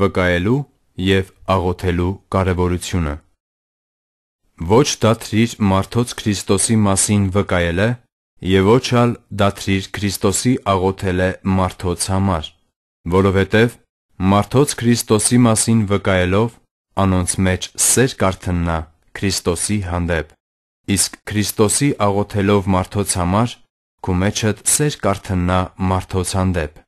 վկայելու և աղոթելու կարևորությունը Ոչ դադարիր Մարդոց Քրիստոսի մասին վկայելը և ոչ այլ դադարիր Քրիստոսի աղոթելը մարդոց համար, որովհետև Մարդոց Քրիստոսի մասին վկայելով անոնց մեջ սեր կարթննա Քրիստոսի հանդեպ, իսկ Քրիստոսի աղոթելով մարդոց համար քո մեջդ սեր կարթննա մարդոց հանդեպ։